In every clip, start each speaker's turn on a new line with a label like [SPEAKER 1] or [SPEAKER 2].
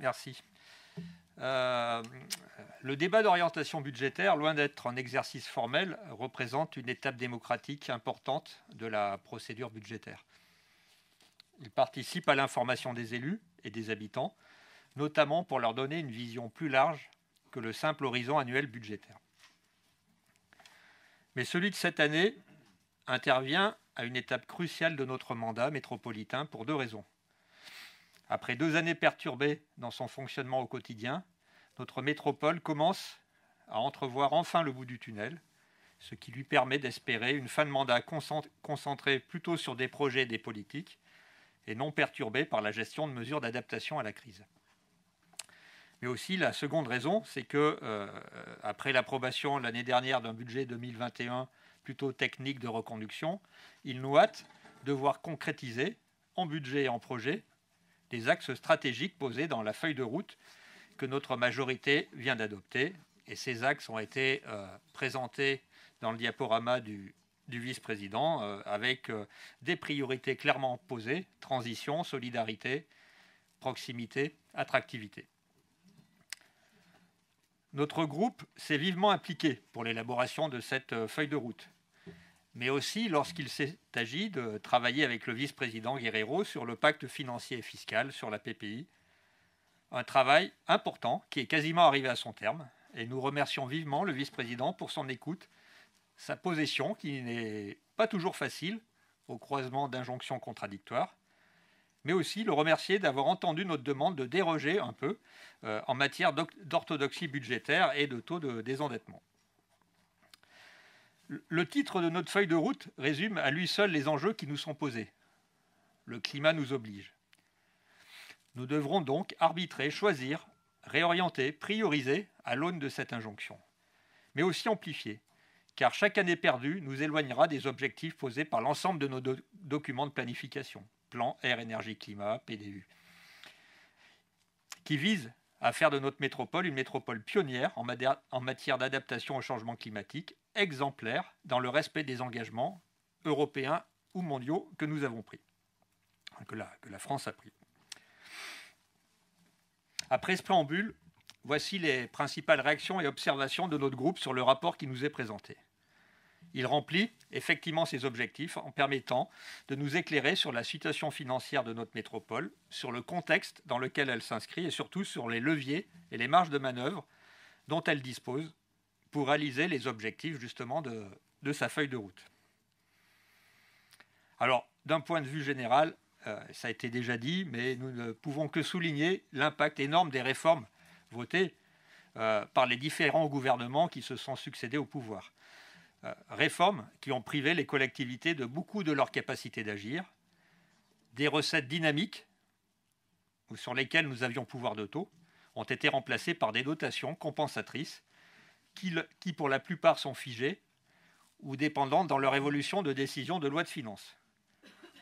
[SPEAKER 1] Merci. Euh, le débat d'orientation budgétaire, loin d'être un exercice formel, représente une étape démocratique importante de la procédure budgétaire. Il participe à l'information des élus et des habitants, notamment pour leur donner une vision plus large que le simple horizon annuel budgétaire. Mais celui de cette année intervient à une étape cruciale de notre mandat métropolitain pour deux raisons. Après deux années perturbées dans son fonctionnement au quotidien, notre métropole commence à entrevoir enfin le bout du tunnel, ce qui lui permet d'espérer une fin de mandat concentrée plutôt sur des projets et des politiques, et non perturbée par la gestion de mesures d'adaptation à la crise. Mais aussi, la seconde raison, c'est que, euh, après l'approbation l'année dernière d'un budget 2021 plutôt technique de reconduction, il nous hâte de voir concrétiser, en budget et en projet, des axes stratégiques posés dans la feuille de route que notre majorité vient d'adopter. Et ces axes ont été euh, présentés dans le diaporama du, vice-président euh, avec euh, des priorités clairement posées, transition, solidarité, proximité, attractivité. Notre groupe s'est vivement impliqué pour l'élaboration de cette feuille de route mais aussi lorsqu'il s'est agi de travailler avec le vice-président Guerrero sur le pacte financier et fiscal, sur la PPI. Un travail important qui est quasiment arrivé à son terme, et nous remercions vivement le vice-président pour son écoute, sa position qui n'est pas toujours facile au croisement d'injonctions contradictoires, mais aussi le remercier d'avoir entendu notre demande de déroger un peu euh, en matière d'orthodoxie budgétaire et de taux de désendettement. Le titre de notre feuille de route résume à lui seul les enjeux qui nous sont posés. Le climat nous oblige. Nous devrons donc arbitrer, choisir, réorienter, prioriser à l'aune de cette injonction, mais aussi amplifier, car chaque année perdue nous éloignera des objectifs posés par l'ensemble de nos documents de planification, plan air, énergie, climat, PDU, qui visent à faire de notre métropole une métropole pionnière en, en matière d'adaptation au changement climatique exemplaire dans le respect des engagements européens ou mondiaux que nous avons pris, que la, que la France a pris. Après ce préambule, voici les principales réactions et observations de notre groupe sur le rapport qui nous est présenté. Il remplit effectivement ses objectifs en permettant de nous éclairer sur la situation financière de notre métropole, sur le contexte dans lequel elle s'inscrit et surtout sur les leviers et les marges de manœuvre dont elle dispose pour réaliser les objectifs justement de, sa feuille de route. Alors, d'un point de vue général, euh, ça a été déjà dit, mais nous ne pouvons que souligner l'impact énorme des réformes votées euh, par les différents gouvernements qui se sont succédés au pouvoir. Euh, réformes qui ont privé les collectivités de beaucoup de leur capacité d'agir, des recettes dynamiques sur lesquelles nous avions pouvoir de taux ont été remplacées par des dotations compensatrices qui, pour la plupart sont figées ou dépendantes dans leur évolution de décisions de loi de finances,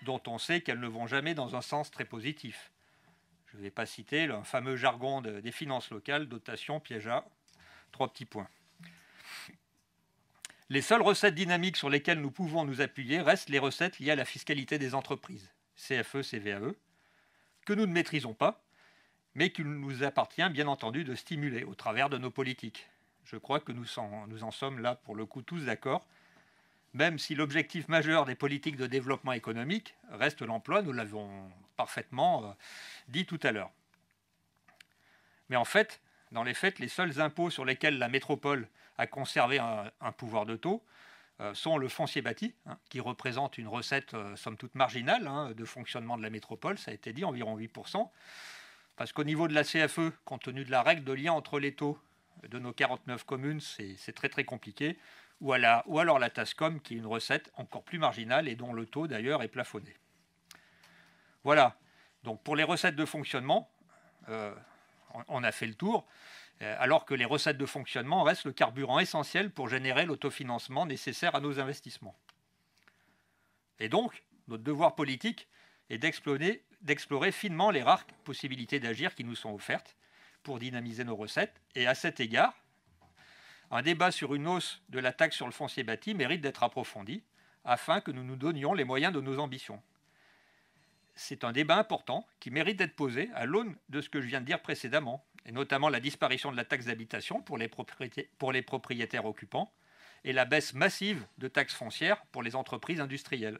[SPEAKER 1] dont on sait qu'elles ne vont jamais dans un sens très positif. Je ne vais pas citer le fameux jargon des finances locales, dotation, piège à. trois petits points. Les seules recettes dynamiques sur lesquelles nous pouvons nous appuyer restent les recettes liées à la fiscalité des entreprises, CFE, CVAE, que nous ne maîtrisons pas, mais qu'il nous appartient bien entendu de stimuler au travers de nos politiques. Je crois que nous en, sommes là, pour le coup, tous d'accord, même si l'objectif majeur des politiques de développement économique reste l'emploi, nous l'avons parfaitement euh, dit tout à l'heure. Mais en fait, dans les faits, les seuls impôts sur lesquels la métropole a conservé un, pouvoir de taux euh, sont le foncier bâti, hein, qui représente une recette euh, somme toute marginale hein, de fonctionnement de la métropole, ça a été dit, environ 8%, parce qu'au niveau de la CFE, compte tenu de la règle de lien entre les taux de nos 49 communes, c'est très très compliqué. Ou, alors la TASCOM, qui est une recette encore plus marginale et dont le taux d'ailleurs est plafonné. Voilà. Donc pour les recettes de fonctionnement, euh, on a fait le tour, euh, alors que les recettes de fonctionnement restent le carburant essentiel pour générer l'autofinancement nécessaire à nos investissements. Et donc, notre devoir politique est d'explorer finement les rares possibilités d'agir qui nous sont offertes, pour dynamiser nos recettes. Et à cet égard, un débat sur une hausse de la taxe sur le foncier bâti mérite d'être approfondi afin que nous nous donnions les moyens de nos ambitions. C'est un débat important qui mérite d'être posé à l'aune de ce que je viens de dire précédemment, et notamment la disparition de la taxe d'habitation pour, les propriétaires occupants et la baisse massive de taxes foncières pour les entreprises industrielles.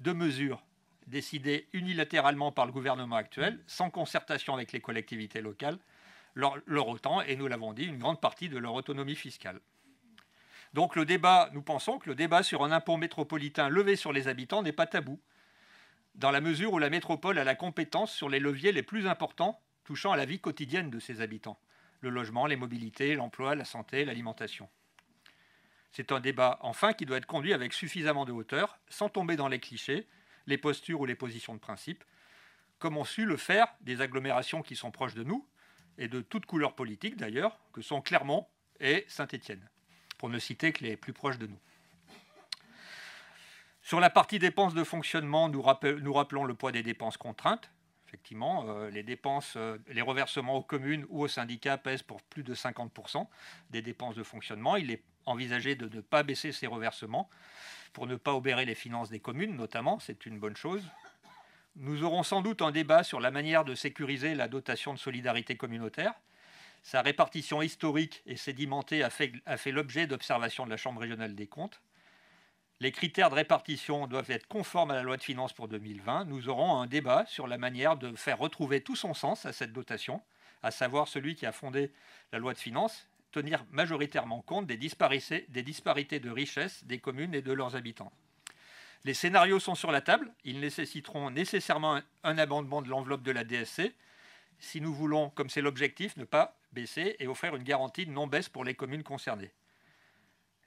[SPEAKER 1] Deux mesures décidées unilatéralement par le gouvernement actuel, sans concertation avec les collectivités locales, leur, autant, et nous l'avons dit, une grande partie de leur autonomie fiscale. Donc le débat, nous pensons que le débat sur un impôt métropolitain levé sur les habitants n'est pas tabou, dans la mesure où la métropole a la compétence sur les leviers les plus importants touchant à la vie quotidienne de ses habitants, le logement, les mobilités, l'emploi, la santé, l'alimentation. C'est un débat enfin qui doit être conduit avec suffisamment de hauteur, sans tomber dans les clichés, les postures ou les positions de principe, comme ont su le faire des agglomérations qui sont proches de nous, et de toutes couleurs politiques d'ailleurs, que sont Clermont et Saint-Étienne, pour ne citer que les plus proches de nous. Sur la partie dépenses de fonctionnement, nous, rappelons le poids des dépenses contraintes. Effectivement, euh, les dépenses, euh, les reversements aux communes ou aux syndicats pèsent pour plus de 50% des dépenses de fonctionnement. Il est envisagé de ne pas baisser ces reversements pour ne pas obérer les finances des communes, notamment. C'est une bonne chose. Nous aurons sans doute un débat sur la manière de sécuriser la dotation de solidarité communautaire. Sa répartition historique et sédimentée a fait, l'objet d'observations de la Chambre régionale des comptes. Les critères de répartition doivent être conformes à la loi de finances pour 2020. Nous aurons un débat sur la manière de faire retrouver tout son sens à cette dotation, à savoir celui qui a fondé la loi de finances, tenir majoritairement compte des, disparités, des disparités de richesse des communes et de leurs habitants. Les scénarios sont sur la table. Ils nécessiteront nécessairement un abondement de l'enveloppe de la DSC si nous voulons, comme c'est l'objectif, ne pas baisser et offrir une garantie de non-baisse pour les communes concernées.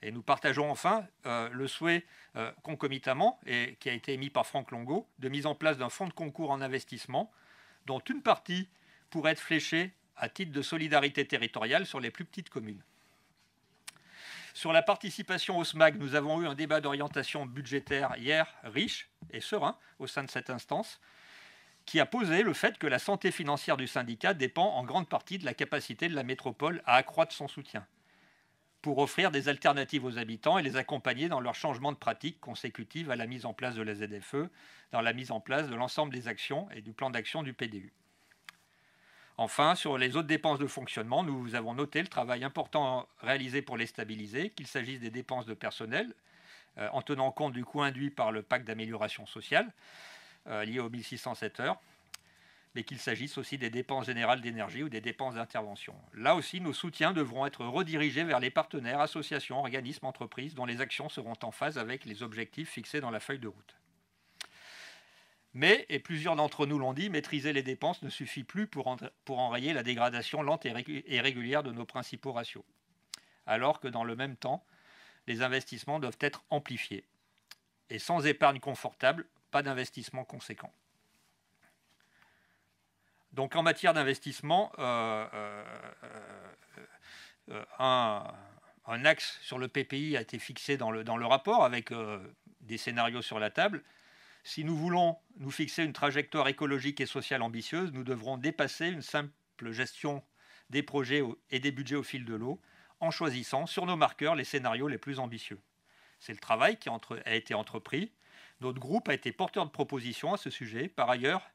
[SPEAKER 1] Et nous partageons enfin euh, le souhait euh, concomitamment, et qui a été émis par Franck Longo, de mise en place d'un fonds de concours en investissement, dont une partie pourrait être fléchée à titre de solidarité territoriale sur les plus petites communes. Sur la participation au SMAC, nous avons eu un débat d'orientation budgétaire hier riche et serein au sein de cette instance qui a posé le fait que la santé financière du syndicat dépend en grande partie de la capacité de la métropole à accroître son soutien pour offrir des alternatives aux habitants et les accompagner dans leur changement de pratique consécutive à la mise en place de la ZFE, dans la mise en place de l'ensemble des actions et du plan d'action du PDU. Enfin, sur les autres dépenses de fonctionnement, nous avons noté le travail important réalisé pour les stabiliser, qu'il s'agisse des dépenses de personnel, euh, en tenant compte du coût induit par le pacte d'amélioration sociale euh, lié aux 1607 heures, mais qu'il s'agisse aussi des dépenses générales d'énergie ou des dépenses d'intervention. Là aussi, nos soutiens devront être redirigés vers les partenaires, associations, organismes, entreprises, dont les actions seront en phase avec les objectifs fixés dans la feuille de route. Mais, et plusieurs d'entre nous l'ont dit, maîtriser les dépenses ne suffit plus pour, enrayer la dégradation lente et régulière de nos principaux ratios. Alors que dans le même temps, les investissements doivent être amplifiés. Et sans épargne confortable, pas d'investissement conséquent. Donc en matière d'investissement, euh, euh, euh, un, axe sur le PPI a été fixé dans le rapport avec des scénarios sur la table. Si nous voulons nous fixer une trajectoire écologique et sociale ambitieuse, nous devrons dépasser une simple gestion des projets et des budgets au fil de l'eau en choisissant sur nos marqueurs les scénarios les plus ambitieux. C'est le travail qui a été entrepris. Notre groupe a été porteur de propositions à ce sujet. Par ailleurs,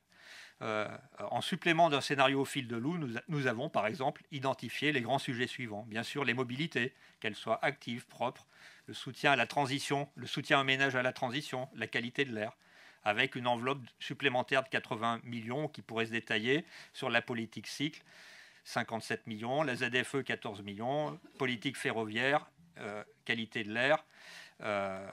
[SPEAKER 1] euh, en supplément d'un scénario au fil de l'eau, nous, nous, avons par exemple identifié les grands sujets suivants. Bien sûr, les mobilités, qu'elles soient actives, propres, le soutien à la transition, le soutien aux ménages à la transition, la qualité de l'air, avec une enveloppe supplémentaire de 80 millions qui pourrait se détailler sur la politique cycle. 57 millions, la ZFE 14 millions, politique ferroviaire, euh, qualité de l'air, euh,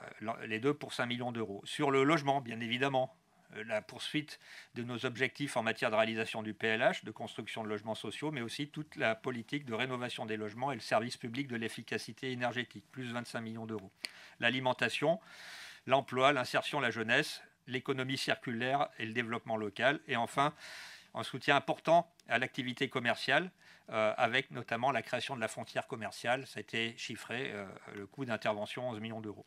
[SPEAKER 1] les deux pour 5 millions d'euros. Sur le logement, bien évidemment, euh, la poursuite de nos objectifs en matière de réalisation du PLH, de construction de logements sociaux, mais aussi toute la politique de rénovation des logements et le service public de l'efficacité énergétique, plus 25 millions d'euros. L'alimentation, l'emploi, l'insertion, la jeunesse, l'économie circulaire et le développement local. Et enfin, un soutien important à l'activité commerciale, euh, avec notamment la création de la frontière commerciale. Ça été chiffré euh, le coût d'intervention 11 millions d'euros.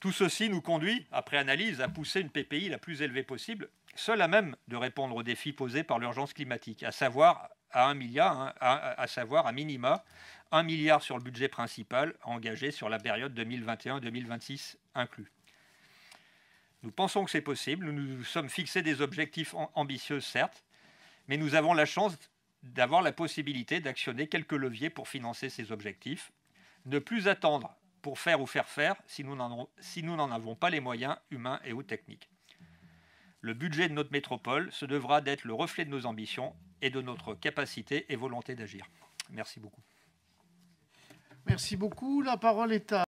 [SPEAKER 1] Tout ceci nous conduit, après analyse, à pousser une PPI la plus élevée possible, seule à même de répondre aux défis posés par l'urgence climatique, à savoir à milliard, hein, à, savoir à minima 1 milliard sur le budget principal engagé sur la période 2021-2026 inclus. Nous pensons que c'est possible, nous nous sommes fixés des objectifs ambitieux, certes, mais nous avons la chance d'avoir la possibilité d'actionner quelques leviers pour financer ces objectifs. Ne plus attendre pour faire ou faire faire si nous n'en avons pas les moyens humains et ou techniques. Le budget de notre métropole se devra d'être le reflet de nos ambitions et de notre capacité et volonté d'agir. Merci beaucoup. Merci beaucoup. La parole est à